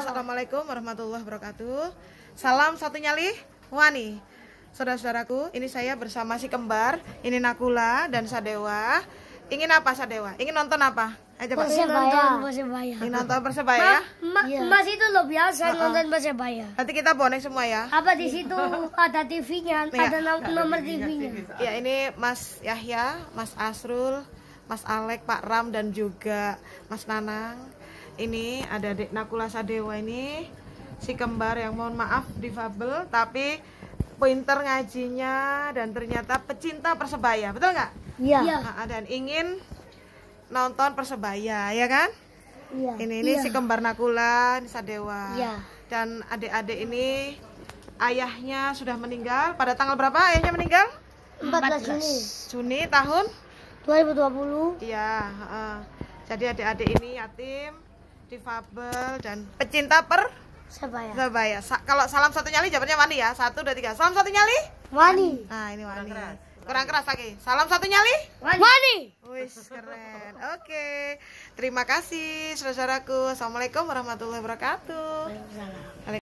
Assalamualaikum warahmatullahi wabarakatuh Salam satu nyali Wani Saudara-saudaraku, ini saya bersama si kembar Ini Nakula dan Sadewa Ingin apa Sadewa? Ingin nonton apa? Aja, Pak. Persebaya. Persebaya. Ingin nonton Persebaya? Ma, ma ya. Mas itu lo biasa uh -uh. nonton Persebaya. Nanti kita bonek semua ya. Apa di situ ada TV-nya, ya, ada nomor TV-nya. ya, iya, ini Mas Yahya, Mas Asrul, Mas Alek, Pak Ram dan juga Mas Nanang ini ada adik Nakulasa Dewa ini si kembar yang mohon maaf difabel tapi pointer ngajinya dan ternyata pecinta persebaya betul nggak? Iya. Ya. dan ingin nonton persebaya ya kan? Iya. Ini ini ya. si kembar Nakula Sadewa. Iya. Dan adik-adik ini ayahnya sudah meninggal pada tanggal berapa ayahnya meninggal? 14 Juni. Juni tahun 2020. Iya. Uh, jadi adik-adik ini yatim difabel dan pecinta per sebaya. Sebaya. Sa kalau salam satu nyali jawabnya wani ya. Satu dua tiga. Salam satu nyali. Wani. Nah ini wani. Kurang keras. lagi. Salam satu nyali. Wani. wani. keren. Oke. Okay. Terima kasih saudaraku. Assalamualaikum warahmatullahi wabarakatuh. Waalaikumsalam.